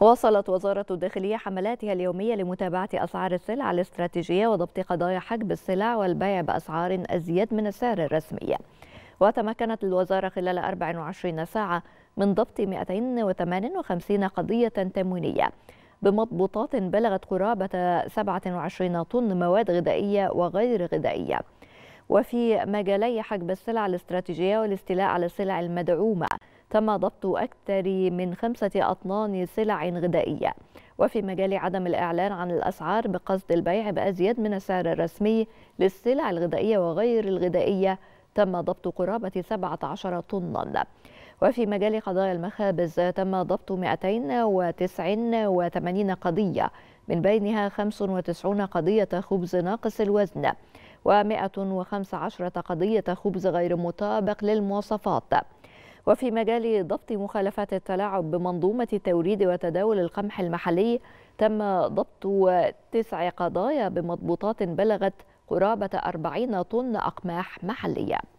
واصلت وزارة الداخلية حملاتها اليومية لمتابعة أسعار السلع الاستراتيجية وضبط قضايا حجب السلع والبيع بأسعار أزيد من السعر الرسمي وتمكنت الوزارة خلال 24 ساعة من ضبط 258 قضية تموينية بمضبوطات بلغت قرابة 27 طن مواد غذائية وغير غذائية وفي مجالي حجب السلع الاستراتيجية والاستيلاء على السلع المدعومة تم ضبط أكثر من خمسة أطنان سلع غذائية وفي مجال عدم الإعلان عن الأسعار بقصد البيع بأزيد من السعر الرسمي للسلع الغذائية وغير الغذائية تم ضبط قرابة 17 طنا وفي مجال قضايا المخابز تم ضبط 289 قضية من بينها 95 قضية خبز ناقص الوزن و115 قضية خبز غير مطابق للمواصفات وفي مجال ضبط مخالفات التلاعب بمنظومة توريد وتداول القمح المحلي تم ضبط تسع قضايا بمضبوطات بلغت قرابة 40 طن أقماح محلية